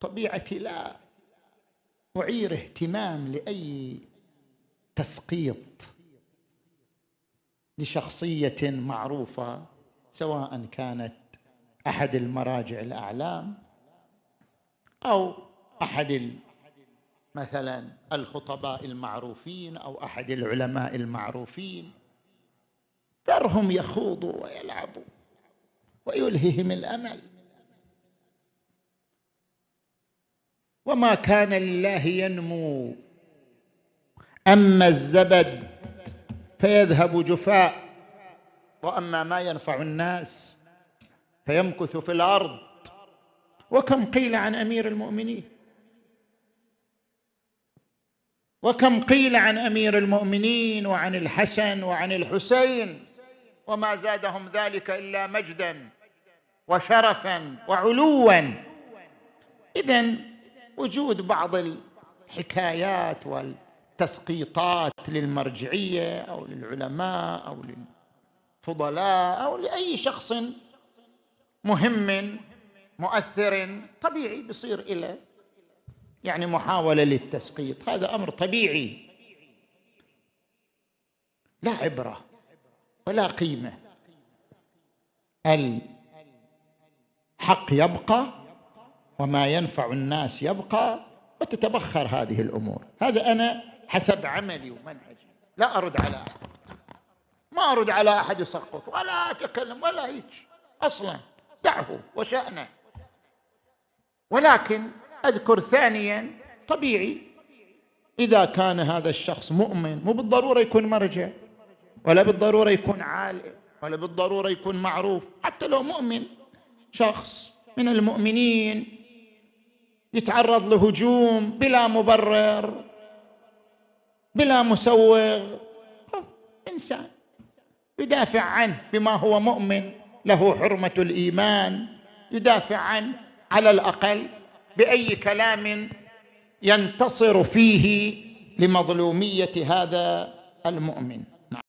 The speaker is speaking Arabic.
طبيعتي لا أعير اهتمام لأي تسقيط لشخصية معروفة سواء كانت أحد المراجع الأعلام أو أحد مثلا الخطباء المعروفين أو أحد العلماء المعروفين ذرهم يخوضوا ويلعبوا ويلههم الأمل وما كان لله ينمو اما الزبد فيذهب جفاء واما ما ينفع الناس فيمكث في الارض وكم قيل عن امير المؤمنين وكم قيل عن امير المؤمنين وعن الحسن وعن الحسين وما زادهم ذلك الا مجدا وشرفا وعلوا اذا وجود بعض الحكايات والتسقيطات للمرجعيه او للعلماء او للفضلاء او لاي شخص مهم مؤثر طبيعي بصير إلى يعني محاولة للتسقيط هذا أمر طبيعي لا عبرة ولا قيمة الحق يبقى وما ينفع الناس يبقى وتتبخر هذه الامور هذا انا حسب عملي ومنهجي لا ارد على احد ما ارد على احد يسقط ولا اتكلم ولا هيك اصلا دعه وشانه ولكن اذكر ثانيا طبيعي اذا كان هذا الشخص مؤمن مو بالضروره يكون مرجع ولا بالضروره يكون عالم ولا بالضروره يكون معروف حتى لو مؤمن شخص من المؤمنين يتعرض لهجوم بلا مبرر بلا مسوغ انسان يدافع عنه بما هو مؤمن له حرمه الايمان يدافع عنه على الاقل باي كلام ينتصر فيه لمظلوميه هذا المؤمن